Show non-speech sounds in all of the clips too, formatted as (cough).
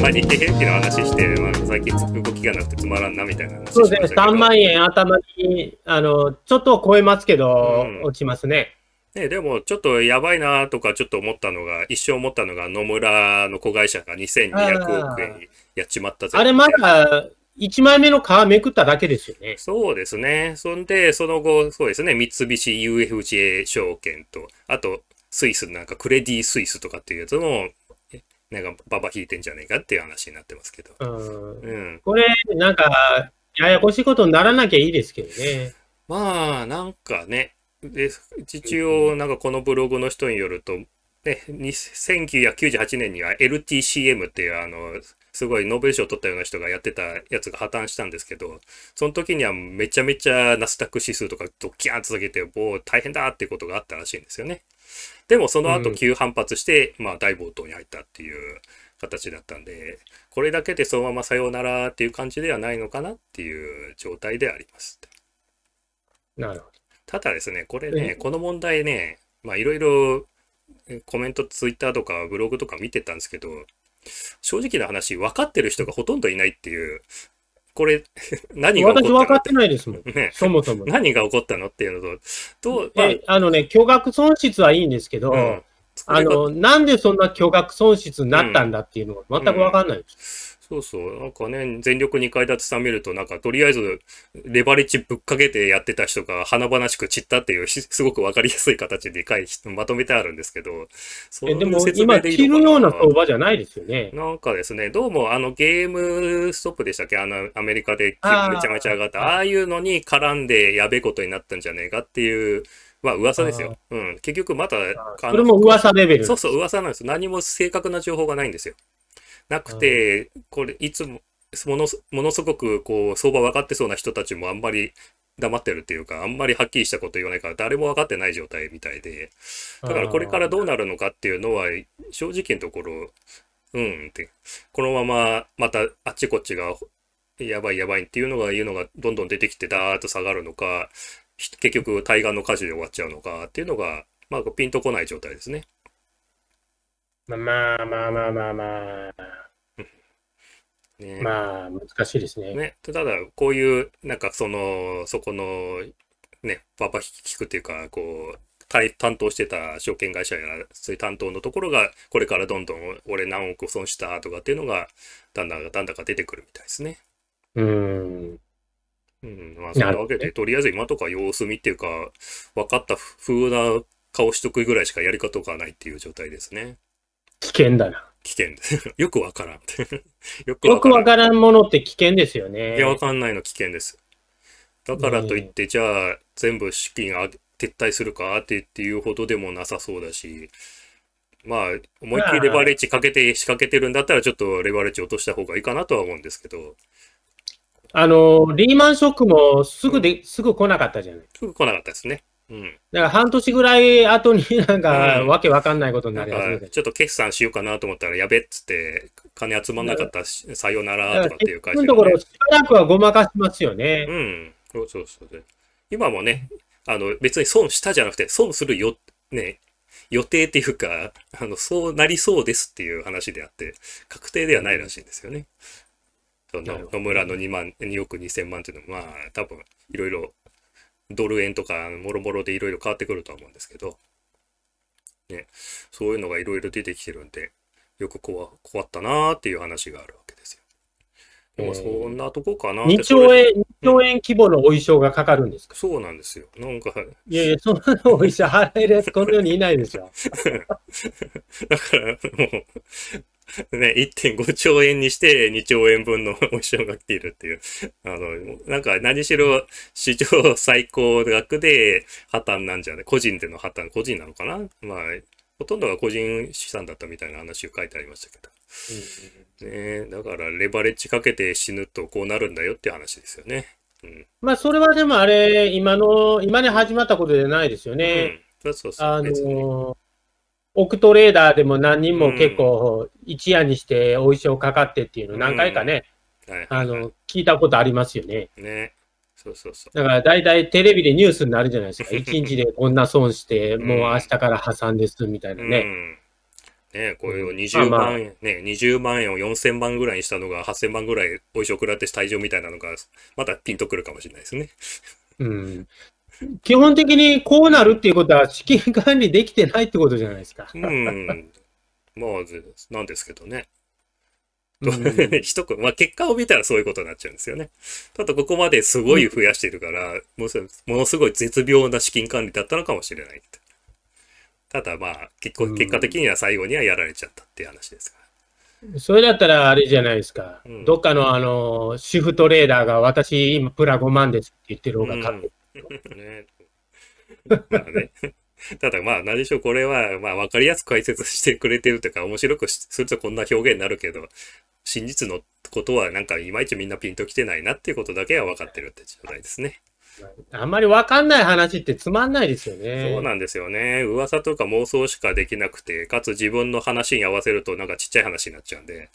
まあ、日経平均の話して、まあ、最近動きがなくてつまらんなみたいな話そうですね、3万円頭にあの、ちょっと超えますけど、うん、落ちますね。ね、でも、ちょっとやばいなとか、ちょっと思ったのが、一生思ったのが、野村の子会社が2200億円やっちまったぜ。あれ、まだ1枚目の皮めくっただけですよね。そうですね。そんで、その後、そうですね、三菱 UFJ 証券と、あと、スイスなんかクレディ・スイスとかっていうやつのなんかババ引いてんじゃねえかっていう話になってますけど。うん。うん、これ、なんか、ややこしいことにならなきゃいいですけどね。まあ、なんかね、で一応、なんかこのブログの人によると、ね、1998年には LTCM っていうあのすごいノーベル賞を取ったような人がやってたやつが破綻したんですけど、その時にはめちゃめちゃナスダック指数とかドキャン続けて、もう大変だっていうことがあったらしいんですよね。でもその後急反発して、うん、まあ大暴騰に入ったっていう形だったんで、これだけでそのままさようならっていう感じではないのかなっていう状態であります。なるほど。ただですね、これね、この問題ね、まあいろいろコメント、ツイッターとかブログとか見てたんですけど、正直な話、分かってる人がほとんどいないっていう、これ、(laughs) 何が起こったの私分かってないですもん。(laughs) ね、そもそも。何が起こったのっていうのと、とまあ、あのね、巨額損失はいいんですけど、うん、あの、なんでそんな巨額損失になったんだっていうのは全く分かんないです。うんうんそうそう。なんかね、全力2階建てさめると、なんかとりあえずレバレッジぶっかけてやってた人が華々しく散ったっていう、(laughs) すごくわかりやすい形で書いまとめてあるんですけど、そでも今、切るような相場じゃないですよね。なんかですね、どうもあのゲームストップでしたっけあのアメリカでめちゃめちゃ上がった。ああいうのに絡んでやべえことになったんじゃねえかっていう。まあ噂ですよ。うん。結局また、それも噂レベル。そうそう、噂なんです。何も正確な情報がないんですよ。なくて、これ、いつも、ものものすごくこう相場分かってそうな人たちもあんまり黙ってるっていうかあんまりはっきりしたこと言わないから誰も分かってない状態みたいでだからこれからどうなるのかっていうのは正直のところうんってこのまままたあっちこっちがやばいやばいっていうのが言うのがどんどん出てきてダーッと下がるのか結局対岸の火事で終わっちゃうのかっていうのがまあピンとこない状態ですね。まあまあまあまあまあ、ね、まあ、難しいですね。ねただ、こういう、なんかその、そこの、ね、パパ聞くっていうか、こう、担当してた証券会社やそういう担当のところが、これからどんどん俺何億損したとかっていうのが、だんだんだんだん出てくるみたいですね。うん。うん、まあ、そんなわけで、ね、とりあえず今とか様子見っていうか、分かった風な顔しとくぐらいしかやり方がないっていう状態ですね。危険だな。危険です。(laughs) (laughs) よくわからん。よくわからんものって危険ですよね。いや、わかんないの危険です。だからといって、じゃあ、全部資金あ撤退するかってっていうほどでもなさそうだし、まあ、思いっきりレバレッジかけて、仕掛けてるんだったら、ちょっとレバレッジ落とした方がいいかなとは思うんですけど。あの、リーマンショックもすぐで、うん、すぐ来なかったじゃないすぐ来なかったですね。うん、だから半年ぐらい後になんか、わけわかんないことになります、ね、ちょっと決算しようかなと思ったら、やべっつって、金集まんなかったし、さよならとかっていう感じ、ね、ところ、しばらくはごまかしますよね。うん、そうそうそう。今もね、あの別に損したじゃなくて、損するよ、ね、予定っていうか、あのそうなりそうですっていう話であって、確定ではないらしいんですよね。その野村の2万、2億2000万っていうのは、まあ、多分いろいろドル円とか、もろもろでいろいろ変わってくるとは思うんですけど、ね、そういうのがいろいろ出てきてるんで、よくこわ困ったなーっていう話があるわけですよ。でもそんなとこかな2兆円、2兆円規模のお衣装がかかるんですか、そうなんですよ。なんか。いやいや、そんなお衣装払えるやつこの世にいないでしょ。(laughs) (laughs) だから、もう、(laughs) ね、1.5兆円にして2兆円分のおしゃが来ているっていう。あの、なんか何しろ史上最高額で破綻なんじゃない個人での破綻、個人なのかなまあ、ほとんどが個人資産だったみたいな話を書いてありましたけど。ね、だからレバレッジかけて死ぬとこうなるんだよって話ですよね。うん、まあそれはでもあれ、今の、今に始まったことじゃないですよね。うん、そうそうそうあのーオクトレーダーでも何人も結構、一夜にしてお衣装かかってっていうの何回かね、聞いたことありますよね。ね。そうそうそう。だから大体テレビでニュースになるじゃないですか。(laughs) 一日でこんな損して、もう明日から破産ですみたいなね。うん、ねこういう20万円、ね、20万円を4000万ぐらいにしたのが8000万ぐらいお衣装食らって退場みたいなのが、またピンとくるかもしれないですね。うん、基本的にこうなるっていうことは、資金管理できてないってことじゃないですか。うん。まあ、なんですけどね。一 (laughs) まあ、結果を見たらそういうことになっちゃうんですよね。ただここまですごい増やしてるから、ものすごい絶妙な資金管理だったのかもしれない。ただまあ結構、結果的には最後にはやられちゃったっていう話ですから。それだったらあれじゃないですか。うん、どっかのあの、シフトレーダーが私今プラ5万ですって言ってる方が勝ってうんね。まあね。ただまあ、何でしょう、これは、まあ、わかりやすく解説してくれてるとか、面白くするとこんな表現になるけど、真実のことは、なんか、いまいちみんなピンときてないなっていうことだけは分かってるって状態ですね。あんまり分かんない話ってつまんないですよね。そうなんですよね。噂とか妄想しかできなくて、かつ自分の話に合わせると、なんかちっちゃい話になっちゃうんで。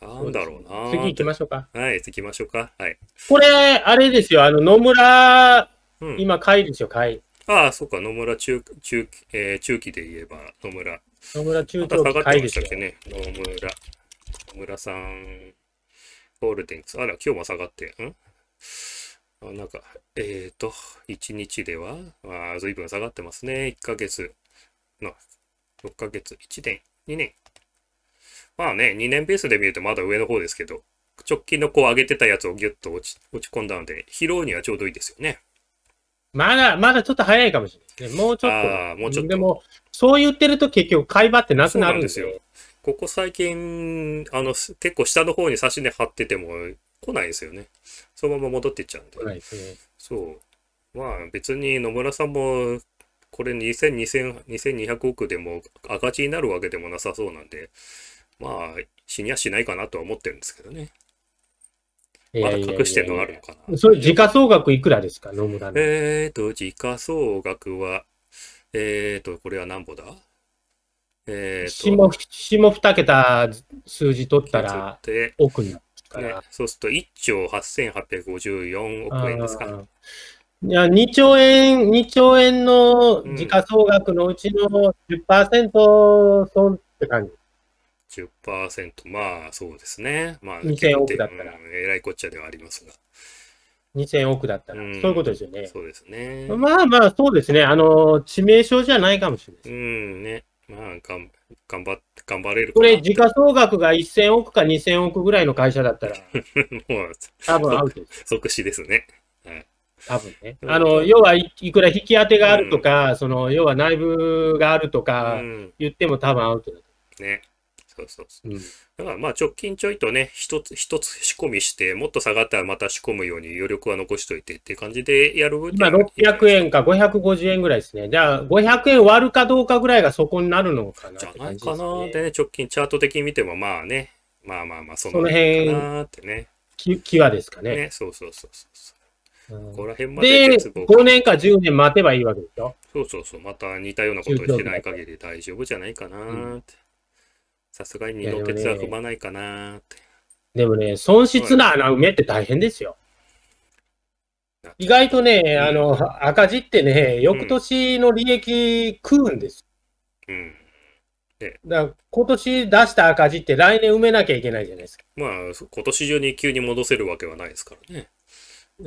なんだろうな。次行きましょうか。はい、行きましょうか。はい。これ、あれですよ、あの、野村うん、今、甲ですよ、甲い。ああ、そっか、野村中中,、えー、中期で言えば野村。野村中期また下がってましたっけね、野村。野村さん、ゴールデンあら、今日も下がって。んあなんか、えっ、ー、と、1日では、まあ、随分下がってますね。1ヶ月の、6ヶ月、1年、2年。まあね、2年ベースで見るとまだ上の方ですけど、直近のこう上げてたやつをギュッと落ち落ち込んだので、疲労にはちょうどいいですよね。まだ、まだちょっと早いかもしれないもうちょっと。もうちょっと。でも、そう言ってると結局買い場ってなくなるんですよ。ここ最近、あの、結構下の方に差し根張ってても来ないですよね。そのまま戻っていっちゃうんで。でね、そう。まあ別に野村さんも、これ2 2 0 0 2200億でも赤字になるわけでもなさそうなんで、まあ死にはしないかなとは思ってるんですけどね。まだ隠してるのがあるのかな。それ、時価総額いくらですか、野村の。えっ、ー、と、時価総額は、えっ、ー、と、これは何歩だえー、下下2桁数字取ったら奥になね、そうすると1兆8854億円ですか、いや2兆円、2兆円の時価総額のうちの10%損って感じ。うん10%、まあそうですね。まあ、2000億だったら。うん、えらいこっちゃではありますが。2000億だったら、うん、そういうことですよね。そうですね。まあまあ、そうですね。あの、致命傷じゃないかもしれないです。うんね。まあ、頑頑張頑張れるこれ、時価総額が1000億か2000億ぐらいの会社だったら、(laughs) もう、多分アウトです。即死ですね。はい。多分ね。あの、要はいくら引き当てがあるとか、うん、その、要は内部があるとか言っても多分アウトだと。ね。そうそうそう。うん、だからまあ直近ちょいとね、一つ一つ仕込みして、もっと下がったらまた仕込むように余力は残しといてっていう感じでやる分あ600円か550円ぐらいですね。じゃあ500円割るかどうかぐらいがそこになるのかな、ね、じゃないかなでね、直近チャート的に見てもまあね、まあまあまあその辺かなってね。き際ですかね。ね、そうそうそうそう。でで5年か10年待てばいいわけでしょそうそうそう、また似たようなことをしてない限り大丈夫じゃないかなって。うんさすがに二度鉄は踏まないかなって。でもね、損失な穴埋めって大変ですよ。意外とね、あの、赤字ってね、翌年の利益食うんです。うん。ね、だ今年出した赤字って来年埋めなきゃいけないじゃないですか。まあ、今年中に急に戻せるわけはないですからね。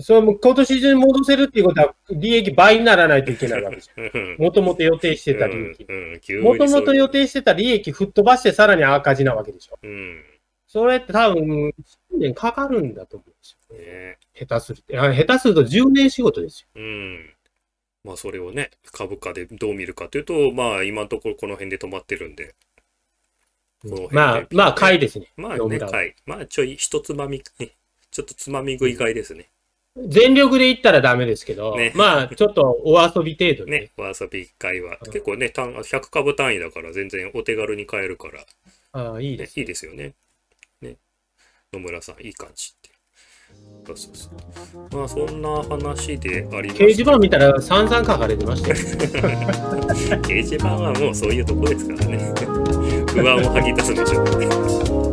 それも今年中に戻せるっていうことは、利益倍にならないといけないわけですよ。もともと予定してた利益。もともと予定してた利益吹っ飛ばしてさらに赤字なわけでしょ。うん、それって多分、10年かかるんだと思うんですよね。下手する下手すると10年仕事ですよ。うんまあ、それをね、株価でどう見るかというと、まあ、今のところこの辺で止まってるんで。でまあ、まあ、買いですね。まあね、買い。まあ、ちょい、一つまみ、ちょっとつまみ食い買いですね。全力で行ったらダメですけど、ね、まあ、ちょっとお遊び程度ね。お遊び回は。結構ね、100株単位だから全然お手軽に買えるから。ああ、いいです、ね、いいですよね。ね。野村さん、いい感じって。そうそうそう。まあ、そんな話でありま掲示板見たら散々書かれてましたよ。(laughs) 掲示板はもうそういうとこですからね。(laughs) 不安を吐ぎ出すんでしょうね。